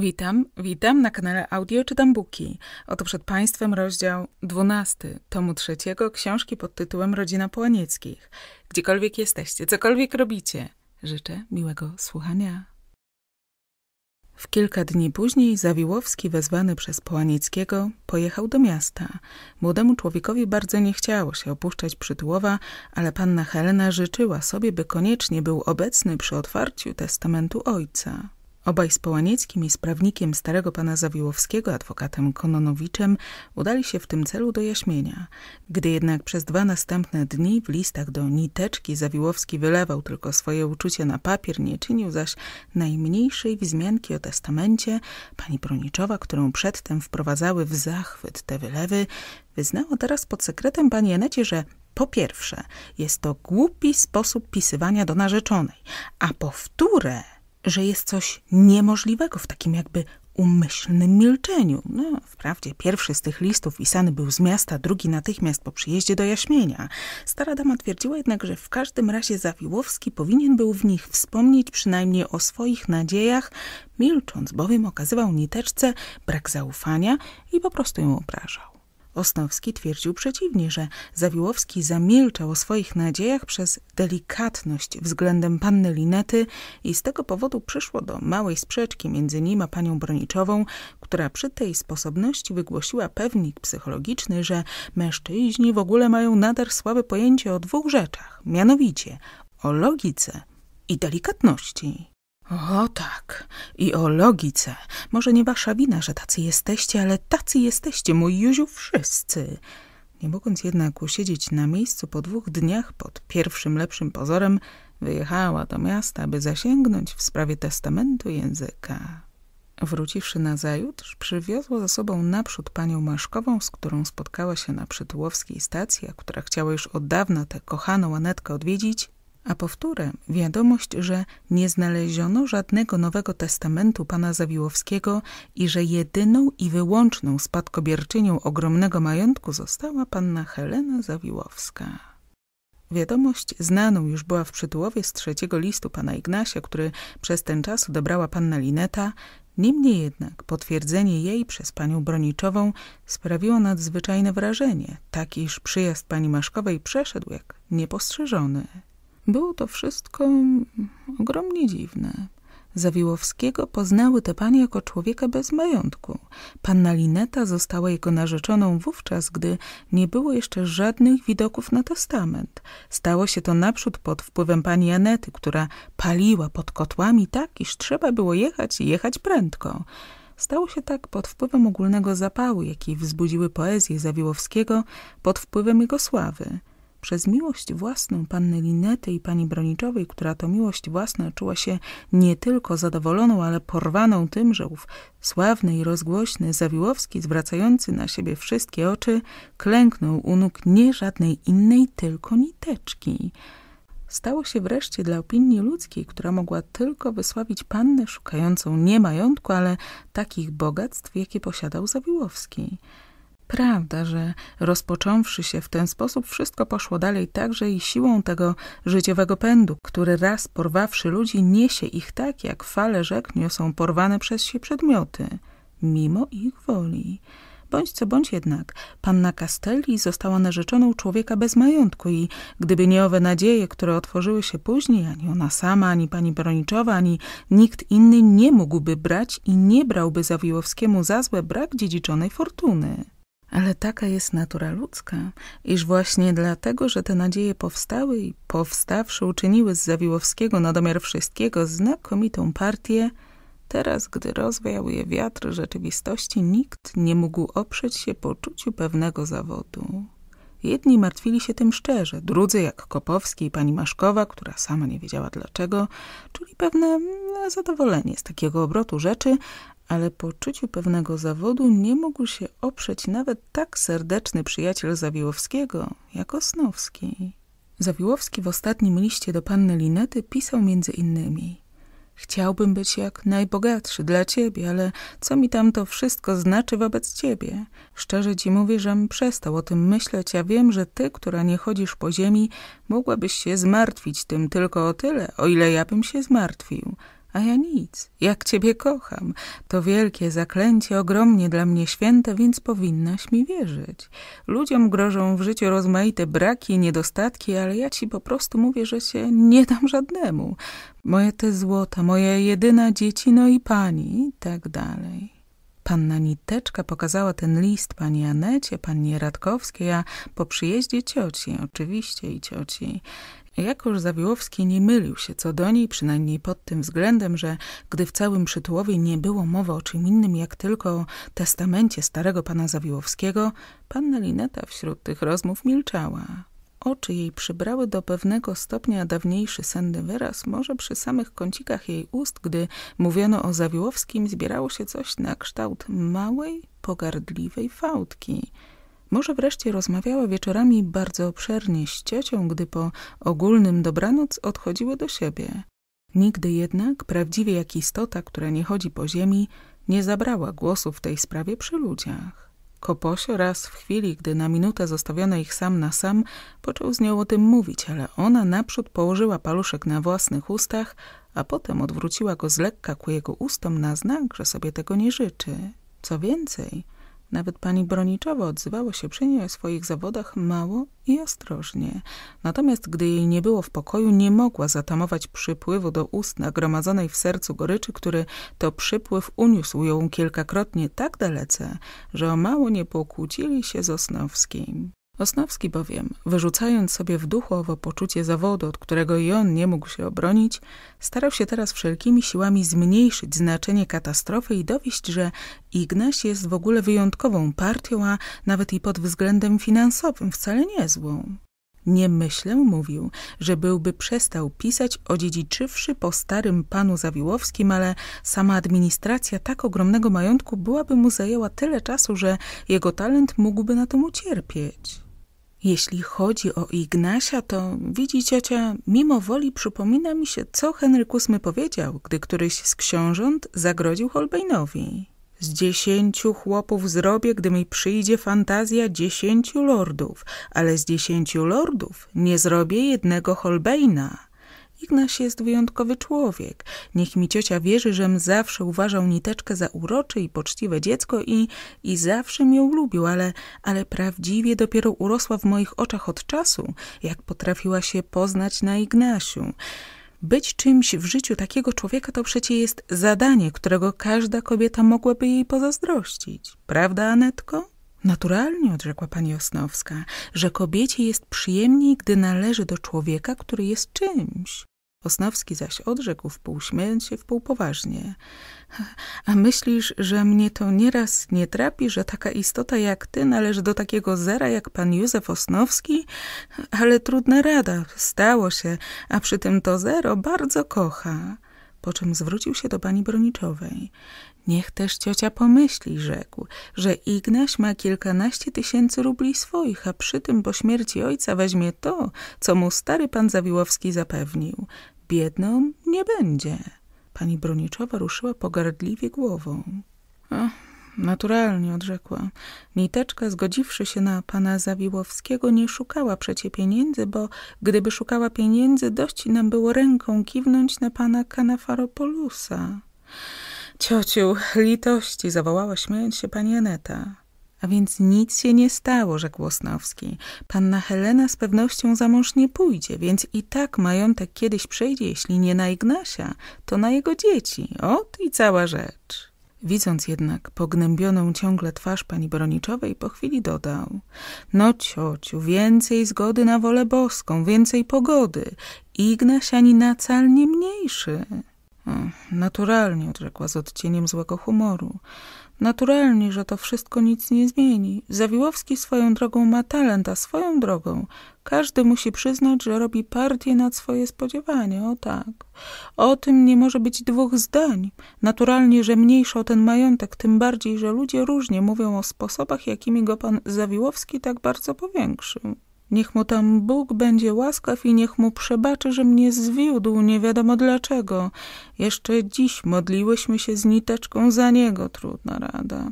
Witam, witam na kanale Audio Czytam Buki. Oto przed Państwem rozdział 12 tomu trzeciego książki pod tytułem Rodzina Połanieckich. Gdziekolwiek jesteście, cokolwiek robicie, życzę miłego słuchania. W kilka dni później Zawiłowski, wezwany przez Połanieckiego, pojechał do miasta. Młodemu człowiekowi bardzo nie chciało się opuszczać przytułowa, ale panna Helena życzyła sobie, by koniecznie był obecny przy otwarciu testamentu ojca. Obaj z Połanieckim i z prawnikiem starego pana Zawiłowskiego, adwokatem Kononowiczem, udali się w tym celu do jaśmienia. Gdy jednak przez dwa następne dni w listach do niteczki Zawiłowski wylewał tylko swoje uczucie na papier, nie czynił zaś najmniejszej wzmianki o testamencie, pani Proniczowa, którą przedtem wprowadzały w zachwyt te wylewy, wyznała teraz pod sekretem pani Janecie, że po pierwsze, jest to głupi sposób pisywania do narzeczonej, a po wtóre że jest coś niemożliwego w takim jakby umyślnym milczeniu. No, wprawdzie pierwszy z tych listów pisany był z miasta, drugi natychmiast po przyjeździe do Jaśmienia. Stara dama twierdziła jednak, że w każdym razie Zawiłowski powinien był w nich wspomnieć przynajmniej o swoich nadziejach, milcząc bowiem okazywał niteczce brak zaufania i po prostu ją obrażał. Osnowski twierdził przeciwnie, że Zawiłowski zamilczał o swoich nadziejach przez delikatność względem panny Linety i z tego powodu przyszło do małej sprzeczki między nim a panią Broniczową, która przy tej sposobności wygłosiła pewnik psychologiczny, że mężczyźni w ogóle mają nader słabe pojęcie o dwóch rzeczach, mianowicie o logice i delikatności. O tak, i o logice. Może nie wasza wina, że tacy jesteście, ale tacy jesteście, mój Józiu, wszyscy. Nie mogąc jednak usiedzieć na miejscu po dwóch dniach pod pierwszym lepszym pozorem, wyjechała do miasta, aby zasięgnąć w sprawie testamentu języka. Wróciwszy na zajutrz, przywiozła ze sobą naprzód panią Maszkową, z którą spotkała się na przytułowskiej stacji, a która chciała już od dawna tę kochaną Anetkę odwiedzić, a powtórę wiadomość, że nie znaleziono żadnego Nowego Testamentu pana Zawiłowskiego i że jedyną i wyłączną spadkobierczynią ogromnego majątku została panna Helena Zawiłowska. Wiadomość znaną już była w przytułowie z trzeciego listu pana Ignasia, który przez ten czas odebrała panna Lineta, Niemniej jednak potwierdzenie jej przez panią Broniczową sprawiło nadzwyczajne wrażenie, tak iż przyjazd pani Maszkowej przeszedł jak niepostrzeżony. Było to wszystko ogromnie dziwne. Zawiłowskiego poznały te panie jako człowieka bez majątku. Panna Lineta została jego narzeczoną wówczas, gdy nie było jeszcze żadnych widoków na testament. Stało się to naprzód pod wpływem pani Anety, która paliła pod kotłami tak, iż trzeba było jechać i jechać prędko. Stało się tak pod wpływem ogólnego zapału, jaki wzbudziły poezje Zawiłowskiego, pod wpływem jego sławy. Przez miłość własną panny Linety i pani Broniczowej, która to miłość własna czuła się nie tylko zadowoloną, ale porwaną tym, że ów sławny i rozgłośny Zawiłowski, zwracający na siebie wszystkie oczy, klęknął u nóg nie żadnej innej, tylko niteczki stało się wreszcie dla opinii ludzkiej, która mogła tylko wysławić pannę szukającą nie majątku, ale takich bogactw, jakie posiadał Zawiłowski. Prawda, że rozpocząwszy się w ten sposób, wszystko poszło dalej także i siłą tego życiowego pędu, który raz porwawszy ludzi, niesie ich tak, jak fale rzek niosą porwane przez się przedmioty, mimo ich woli. Bądź co bądź jednak, panna Castelli została narzeczoną człowieka bez majątku i gdyby nie owe nadzieje, które otworzyły się później, ani ona sama, ani pani Broniczowa, ani nikt inny nie mógłby brać i nie brałby Zawiłowskiemu za złe brak dziedziczonej fortuny. Ale taka jest natura ludzka, iż właśnie dlatego, że te nadzieje powstały i powstawszy uczyniły z Zawiłowskiego na domiar wszystkiego znakomitą partię, teraz, gdy rozwiał je wiatr rzeczywistości, nikt nie mógł oprzeć się poczuciu pewnego zawodu. Jedni martwili się tym szczerze, drudzy, jak Kopowski i pani Maszkowa, która sama nie wiedziała dlaczego, czuli pewne mm, zadowolenie z takiego obrotu rzeczy, ale poczuciu pewnego zawodu nie mógł się oprzeć nawet tak serdeczny przyjaciel Zawiłowskiego jak Osnowski. Zawiłowski w ostatnim liście do panny Linety pisał między innymi Chciałbym być jak najbogatszy dla ciebie, ale co mi tam to wszystko znaczy wobec ciebie? Szczerze ci mówię, żem przestał o tym myśleć, a wiem, że ty, która nie chodzisz po ziemi, mogłabyś się zmartwić tym tylko o tyle, o ile ja bym się zmartwił. A ja nic. Jak ciebie kocham. To wielkie zaklęcie, ogromnie dla mnie święte, więc powinnaś mi wierzyć. Ludziom grożą w życiu rozmaite braki, niedostatki, ale ja ci po prostu mówię, że się nie dam żadnemu. Moje te złota, moja jedyna dzieci, no i pani, i tak dalej. Panna Niteczka pokazała ten list pani Anecie, pani Radkowskiej, a po przyjeździe cioci, oczywiście i cioci. Jakoż Zawiłowski nie mylił się co do niej, przynajmniej pod tym względem, że gdy w całym przytułowie nie było mowy o czym innym jak tylko o testamencie starego pana Zawiłowskiego, panna Lineta wśród tych rozmów milczała. Oczy jej przybrały do pewnego stopnia dawniejszy senny wyraz, może przy samych kącikach jej ust, gdy mówiono o Zawiłowskim, zbierało się coś na kształt małej, pogardliwej fałdki – może wreszcie rozmawiała wieczorami bardzo obszernie z ciocią, gdy po ogólnym dobranoc odchodziły do siebie. Nigdy jednak, prawdziwie jak istota, która nie chodzi po ziemi, nie zabrała głosu w tej sprawie przy ludziach. Koposio raz w chwili, gdy na minutę zostawiono ich sam na sam, począł z nią o tym mówić, ale ona naprzód położyła paluszek na własnych ustach, a potem odwróciła go z lekka ku jego ustom na znak, że sobie tego nie życzy. Co więcej, nawet pani Broniczowa odzywała się przy niej o swoich zawodach mało i ostrożnie. Natomiast gdy jej nie było w pokoju, nie mogła zatamować przypływu do ust nagromadzonej w sercu goryczy, który to przypływ uniósł ją kilkakrotnie tak dalece, że o mało nie pokłócili się z Osnowskim. Osnowski bowiem, wyrzucając sobie w duchu owo poczucie zawodu, od którego i on nie mógł się obronić, starał się teraz wszelkimi siłami zmniejszyć znaczenie katastrofy i dowieść, że Ignaś jest w ogóle wyjątkową partią, a nawet i pod względem finansowym wcale niezłą. Nie myślę, mówił, że byłby przestał pisać, odziedziczywszy po starym panu Zawiłowskim, ale sama administracja tak ogromnego majątku byłaby mu zajęła tyle czasu, że jego talent mógłby na tym ucierpieć. Jeśli chodzi o Ignasia, to widzi ciocia, mimo woli przypomina mi się, co Henryk VIII powiedział, gdy któryś z książąt zagroził Holbeinowi. Z dziesięciu chłopów zrobię, gdy mi przyjdzie fantazja dziesięciu lordów, ale z dziesięciu lordów nie zrobię jednego Holbeina. Ignaś jest wyjątkowy człowiek. Niech mi ciocia wierzy, żem zawsze uważał niteczkę za urocze i poczciwe dziecko i, i zawsze mnie lubił, ale, ale prawdziwie dopiero urosła w moich oczach od czasu, jak potrafiła się poznać na Ignasiu. Być czymś w życiu takiego człowieka to przecie jest zadanie, którego każda kobieta mogłaby jej pozazdrościć. Prawda, Anetko? Naturalnie, odrzekła pani Osnowska, że kobiecie jest przyjemniej, gdy należy do człowieka, który jest czymś. Osnowski zaś odrzekł w pół śmiejąc się, w pół poważnie. A myślisz, że mnie to nieraz nie trapi, że taka istota jak ty należy do takiego zera jak pan Józef Osnowski? Ale trudna rada, stało się, a przy tym to zero bardzo kocha. Po czym zwrócił się do pani Broniczowej. Niech też ciocia pomyśli, rzekł, że Ignaś ma kilkanaście tysięcy rubli swoich, a przy tym po śmierci ojca weźmie to, co mu stary pan Zawiłowski zapewnił. Biedną nie będzie. Pani Broniczowa ruszyła pogardliwie głową. Ach, naturalnie, odrzekła. Niteczka, zgodziwszy się na pana Zawiłowskiego, nie szukała przecie pieniędzy, bo gdyby szukała pieniędzy, dość nam było ręką kiwnąć na pana Kanafaropolusa. Ciociu, litości, zawołała śmiejąc się pani Aneta. A więc nic się nie stało, rzekł Osnowski. Panna Helena z pewnością za mąż nie pójdzie, więc i tak majątek kiedyś przejdzie, jeśli nie na Ignasia, to na jego dzieci. Ot i cała rzecz. Widząc jednak pognębioną ciągle twarz pani Broniczowej, po chwili dodał – No ciociu, więcej zgody na wolę boską, więcej pogody. Ignaś ani cal nie mniejszy. – Naturalnie – odrzekła z odcieniem złego humoru. Naturalnie, że to wszystko nic nie zmieni. Zawiłowski swoją drogą ma talent, a swoją drogą. Każdy musi przyznać, że robi partię nad swoje spodziewanie, o tak. O tym nie może być dwóch zdań. Naturalnie, że mniejszał ten majątek, tym bardziej, że ludzie różnie mówią o sposobach, jakimi go pan Zawiłowski tak bardzo powiększył. Niech mu tam Bóg będzie łaskaw i niech mu przebaczy, że mnie zwiódł, nie wiadomo dlaczego. Jeszcze dziś modliłyśmy się z niteczką za niego, trudna rada.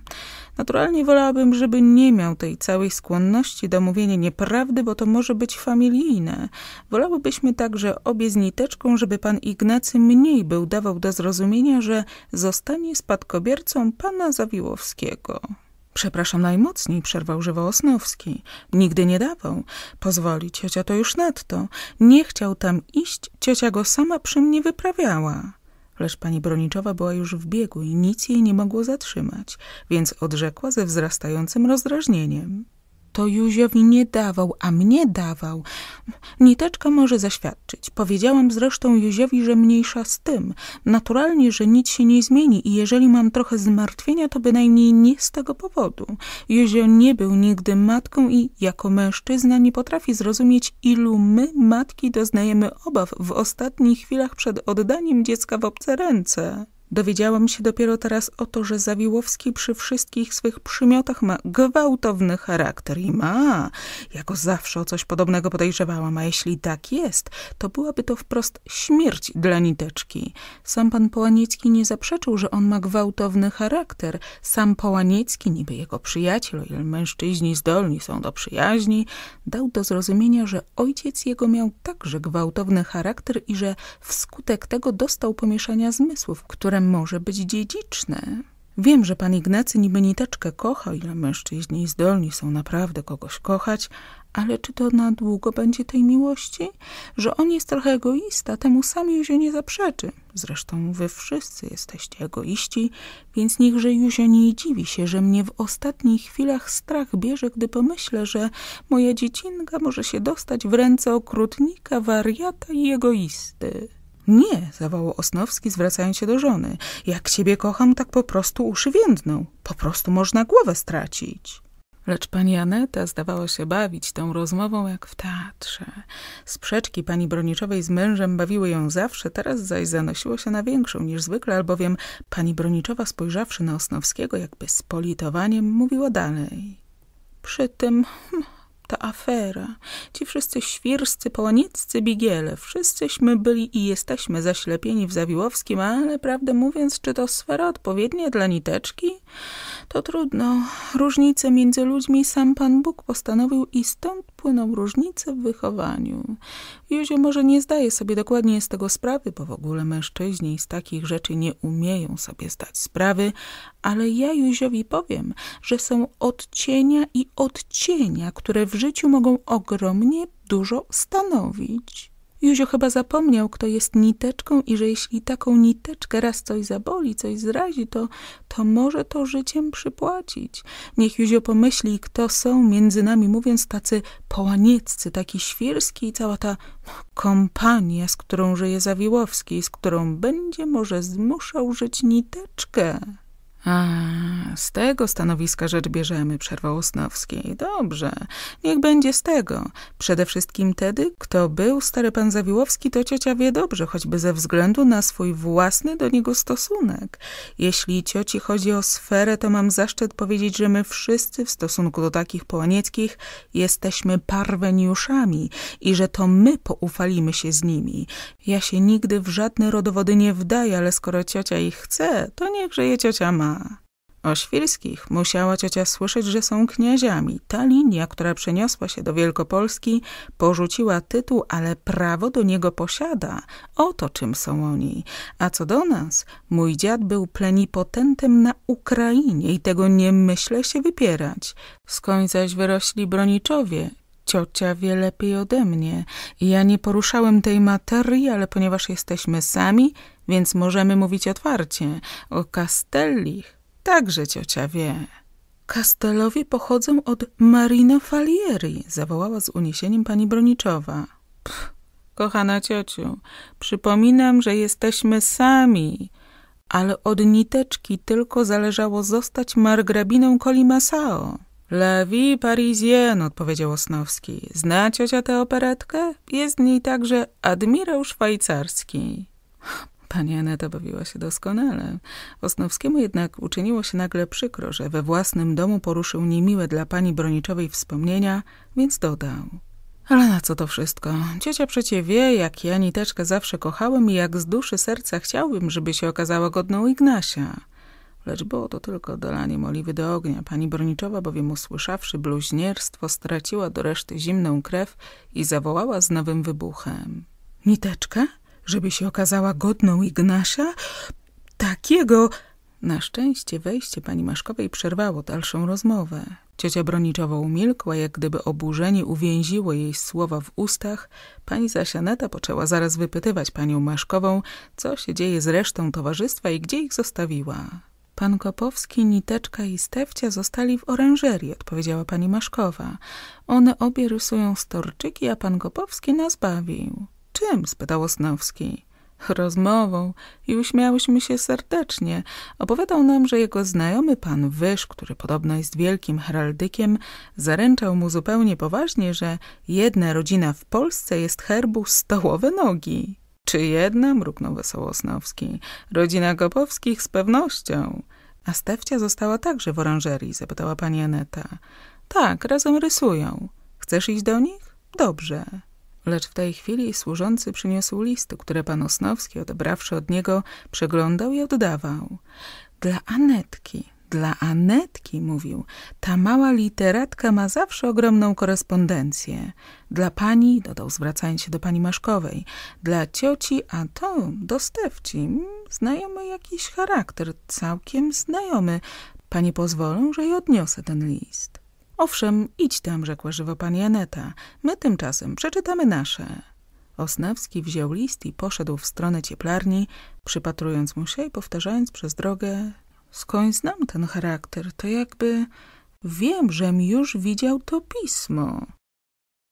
Naturalnie wolałabym, żeby nie miał tej całej skłonności do mówienia nieprawdy, bo to może być familijne. Wolałybyśmy także obie z niteczką, żeby pan Ignacy mniej był dawał do zrozumienia, że zostanie spadkobiercą pana Zawiłowskiego. Przepraszam najmocniej, przerwał żywo Osnowski. Nigdy nie dawał. Pozwoli, ciocia to już nadto. Nie chciał tam iść, ciocia go sama przy mnie wyprawiała. Lecz pani Broniczowa była już w biegu i nic jej nie mogło zatrzymać, więc odrzekła ze wzrastającym rozdrażnieniem to Józiowi nie dawał, a mnie dawał. Niteczka może zaświadczyć. Powiedziałam zresztą Józiowi, że mniejsza z tym. Naturalnie, że nic się nie zmieni i jeżeli mam trochę zmartwienia, to bynajmniej nie z tego powodu. Józio nie był nigdy matką i jako mężczyzna nie potrafi zrozumieć, ilu my, matki, doznajemy obaw w ostatnich chwilach przed oddaniem dziecka w obce ręce. Dowiedziałam się dopiero teraz o to, że Zawiłowski przy wszystkich swych przymiotach ma gwałtowny charakter i ma. jako zawsze o coś podobnego podejrzewałam, a jeśli tak jest, to byłaby to wprost śmierć dla niteczki. Sam pan Połaniecki nie zaprzeczył, że on ma gwałtowny charakter. Sam Połaniecki, niby jego przyjaciel, o ile mężczyźni zdolni są do przyjaźni, dał do zrozumienia, że ojciec jego miał także gwałtowny charakter i że wskutek tego dostał pomieszania zmysłów, które które może być dziedziczne. Wiem, że pan Ignacy niby niteczkę kocha, ile mężczyźni zdolni są naprawdę kogoś kochać, ale czy to na długo będzie tej miłości? Że on jest trochę egoista, temu sam Józio nie zaprzeczy. Zresztą wy wszyscy jesteście egoiści, więc niechże Józio nie dziwi się, że mnie w ostatnich chwilach strach bierze, gdy pomyślę, że moja dziecinka może się dostać w ręce okrutnika, wariata i egoisty. Nie, zawołał Osnowski, zwracając się do żony. Jak ciebie kocham, tak po prostu uszy więdną. Po prostu można głowę stracić. Lecz pani Aneta zdawała się bawić tą rozmową jak w teatrze. Sprzeczki pani Broniczowej z mężem bawiły ją zawsze, teraz zaś zanosiło się na większą niż zwykle, albowiem pani Broniczowa spojrzawszy na Osnowskiego jakby z politowaniem mówiła dalej. Przy tym hmm, ta afera. Ci wszyscy świrscy, połanieccy bigiele, wszyscyśmy byli i jesteśmy zaślepieni w Zawiłowskim, ale prawdę mówiąc, czy to sfera odpowiednia dla niteczki? To trudno. Różnice między ludźmi sam Pan Bóg postanowił i stąd płyną różnice w wychowaniu. Józio może nie zdaje sobie dokładnie z tego sprawy, bo w ogóle mężczyźni z takich rzeczy nie umieją sobie zdać sprawy, ale ja Józiowi powiem, że są odcienia i odcienia, które w życiu mogą ogromnie dużo stanowić. Józio chyba zapomniał, kto jest niteczką i że jeśli taką niteczkę raz coś zaboli, coś zrazi, to, to może to życiem przypłacić. Niech Józio pomyśli, kto są między nami mówiąc tacy połanieccy, taki świerski i cała ta kompania, z którą żyje Zawiłowski, z którą będzie może zmuszał żyć niteczkę. A, z tego stanowiska rzecz bierzemy, przerwał Osnowski. Dobrze, niech będzie z tego. Przede wszystkim tedy, kto był stary pan Zawiłowski, to ciocia wie dobrze, choćby ze względu na swój własny do niego stosunek. Jeśli cioci chodzi o sferę, to mam zaszczyt powiedzieć, że my wszyscy w stosunku do takich połanieckich jesteśmy parweniuszami i że to my poufalimy się z nimi. Ja się nigdy w żadne rodowody nie wdaję, ale skoro ciocia ich chce, to niechże je ciocia ma o Świrskich musiała ciocia słyszeć, że są knieziami. Ta linia, która przeniosła się do Wielkopolski, porzuciła tytuł, ale prawo do niego posiada. Oto czym są oni. A co do nas, mój dziad był plenipotentem na Ukrainie i tego nie myślę się wypierać. Skąd zaś wyrośli broniczowie, ciocia wie lepiej ode mnie. Ja nie poruszałem tej materii, ale ponieważ jesteśmy sami, więc możemy mówić otwarcie o Castellich. Także ciocia wie. Castellowie pochodzą od Marino Falieri, zawołała z uniesieniem pani Broniczowa. Pff, kochana ciociu, przypominam, że jesteśmy sami. Ale od niteczki tylko zależało zostać margrabiną Colimasao. La vie parisienne, odpowiedział Osnowski. Zna ciocia tę operetkę? Jest w niej także admirał szwajcarski. Pani Aneta bawiła się doskonale. Osnowskiemu jednak uczyniło się nagle przykro, że we własnym domu poruszył niemiłe dla pani Broniczowej wspomnienia, więc dodał. Ale na co to wszystko? Ciocia przecie wie, jak ja Niteczkę zawsze kochałem i jak z duszy serca chciałbym, żeby się okazała godną Ignasia. Lecz było to tylko dolanie oliwy do ognia. Pani Broniczowa bowiem usłyszawszy bluźnierstwo, straciła do reszty zimną krew i zawołała z nowym wybuchem. Niteczkę? żeby się okazała godną Ignasia? Takiego... Na szczęście wejście pani Maszkowej przerwało dalszą rozmowę. Ciocia Broniczowa umilkła, jak gdyby oburzenie uwięziło jej słowa w ustach. Pani Zasianeta poczęła zaraz wypytywać panią Maszkową, co się dzieje z resztą towarzystwa i gdzie ich zostawiła. Pan Kopowski, Niteczka i Stefcia zostali w oranżerii, odpowiedziała pani Maszkowa. One obie rysują storczyki, a pan Kopowski nas bawił. Czym? spytał Osnowski. Rozmową i uśmiałyśmy się serdecznie. Opowiadał nam, że jego znajomy pan Wysz, który podobno jest wielkim heraldykiem, zaręczał mu zupełnie poważnie, że jedna rodzina w Polsce jest herbu stołowe nogi. Czy jedna? mruknął wesoło Osnowski. Rodzina Gopowskich z pewnością. A Stefcia została także w oranżerii, zapytała pani Aneta. Tak, razem rysują. Chcesz iść do nich? Dobrze. Lecz w tej chwili służący przyniósł listy, które pan Osnowski, odebrawszy od niego, przeglądał i oddawał. Dla Anetki, dla Anetki, mówił, ta mała literatka ma zawsze ogromną korespondencję. Dla pani, dodał zwracając się do pani Maszkowej, dla cioci, a to stefci. znajomy jakiś charakter, całkiem znajomy. Pani pozwolą, że i odniosę ten list. Owszem, idź tam, rzekła żywo pani Aneta. My tymczasem przeczytamy nasze. Osnawski wziął list i poszedł w stronę cieplarni, przypatrując mu się i powtarzając przez drogę Skąd znam ten charakter? To jakby... Wiem, żem już widział to pismo.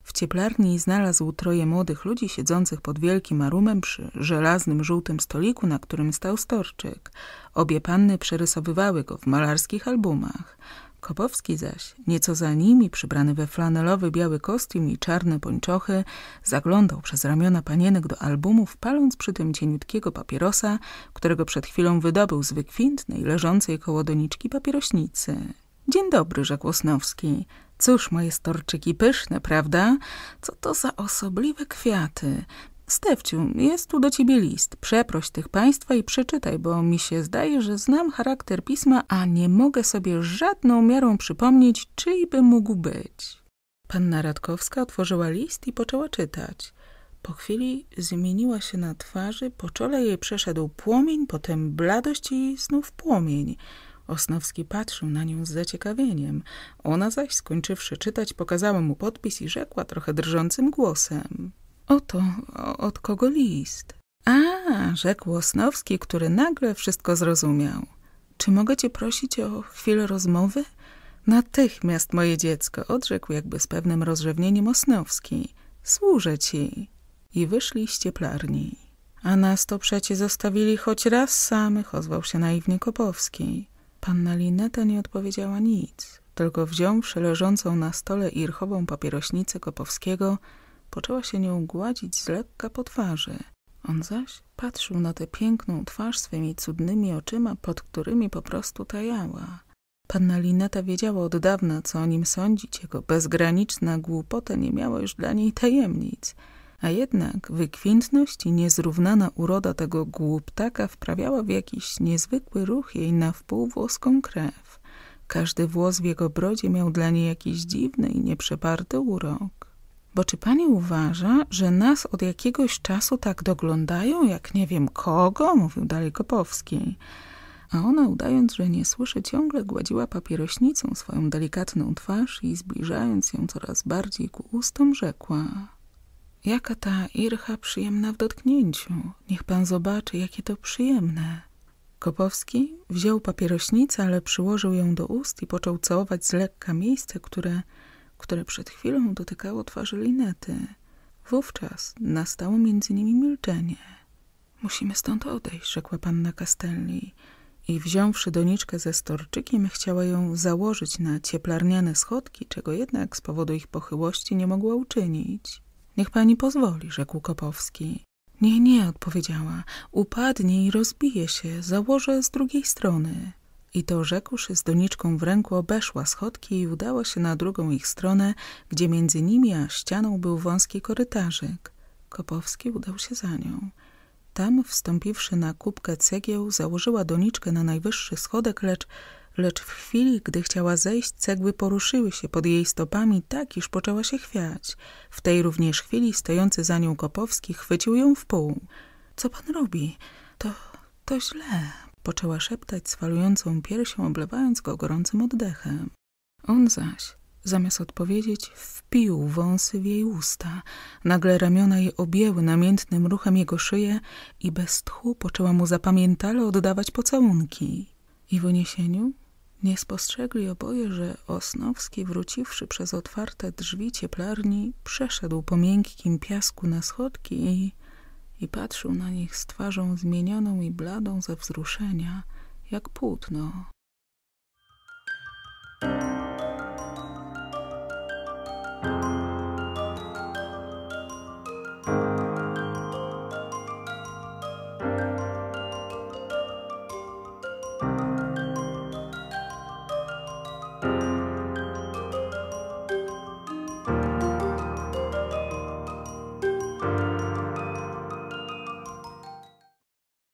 W cieplarni znalazł troje młodych ludzi siedzących pod wielkim arumem przy żelaznym żółtym stoliku, na którym stał storczyk. Obie panny przerysowywały go w malarskich albumach. Kopowski zaś, nieco za nimi, przybrany we flanelowy biały kostium i czarne pończochy, zaglądał przez ramiona panienek do albumów, paląc przy tym cieniutkiego papierosa, którego przed chwilą wydobył z wykwintnej, leżącej koło doniczki papierośnicy. Dzień dobry, rzekł Osnowski. Cóż, moje storczyki pyszne, prawda? Co to za osobliwe kwiaty. Stefciu, jest tu do ciebie list. Przeproś tych państwa i przeczytaj, bo mi się zdaje, że znam charakter pisma, a nie mogę sobie żadną miarą przypomnieć, czyj by mógł być. Panna Radkowska otworzyła list i poczęła czytać. Po chwili zmieniła się na twarzy, po czole jej przeszedł płomień, potem bladość i znów płomień. Osnowski patrzył na nią z zaciekawieniem. Ona zaś, skończywszy czytać, pokazała mu podpis i rzekła trochę drżącym głosem. Oto od kogo list? A, rzekł Osnowski, który nagle wszystko zrozumiał. Czy mogę cię prosić o chwilę rozmowy? Natychmiast moje dziecko, odrzekł jakby z pewnym rozrzewnieniem Osnowski. Służę ci. I wyszli z cieplarni. A nas to przecie zostawili choć raz samych, ozwał się naiwnie Kopowski. Panna Lineta nie odpowiedziała nic, tylko wziąwszy leżącą na stole irchową papierośnicę Kopowskiego, poczęła się nią gładzić z lekka po twarzy. On zaś patrzył na tę piękną twarz swymi cudnymi oczyma, pod którymi po prostu tajała. Panna Lineta wiedziała od dawna, co o nim sądzić. Jego bezgraniczna głupota nie miała już dla niej tajemnic. A jednak wykwintność i niezrównana uroda tego głuptaka wprawiała w jakiś niezwykły ruch jej na wpół włoską krew. Każdy włos w jego brodzie miał dla niej jakiś dziwny i nieprzeparty urok. Bo czy pani uważa, że nas od jakiegoś czasu tak doglądają, jak nie wiem kogo? Mówił dalej Kopowski. A ona, udając, że nie słyszy, ciągle gładziła papierośnicą swoją delikatną twarz i zbliżając ją coraz bardziej ku ustom, rzekła Jaka ta ircha przyjemna w dotknięciu. Niech pan zobaczy, jakie to przyjemne. Kopowski wziął papierośnicę, ale przyłożył ją do ust i począł całować z lekka miejsce, które które przed chwilą dotykało twarzy Linety. Wówczas nastało między nimi milczenie. Musimy stąd odejść, rzekła panna Castelli i wziąwszy doniczkę ze storczykiem, chciała ją założyć na cieplarniane schodki, czego jednak z powodu ich pochyłości nie mogła uczynić. Niech pani pozwoli, rzekł Kopowski. Nie, nie, odpowiedziała. Upadnie i rozbije się, założę z drugiej strony. I to rzekłszy z doniczką w ręku obeszła schodki i udała się na drugą ich stronę, gdzie między nimi a ścianą był wąski korytarzyk. Kopowski udał się za nią. Tam, wstąpiwszy na kubkę cegieł, założyła doniczkę na najwyższy schodek, lecz, lecz w chwili, gdy chciała zejść, cegły poruszyły się pod jej stopami tak, iż poczęła się chwiać. W tej również chwili stojący za nią Kopowski chwycił ją w pół. – Co pan robi? To, to źle Poczęła szeptać swalującą piersią, oblewając go gorącym oddechem. On zaś, zamiast odpowiedzieć, wpił wąsy w jej usta. Nagle ramiona jej objęły namiętnym ruchem jego szyję i bez tchu poczęła mu zapamiętale oddawać pocałunki. I w uniesieniu nie spostrzegli oboje, że Osnowski, wróciwszy przez otwarte drzwi cieplarni, przeszedł po miękkim piasku na schodki i i patrzył na nich z twarzą zmienioną i bladą ze wzruszenia, jak płótno.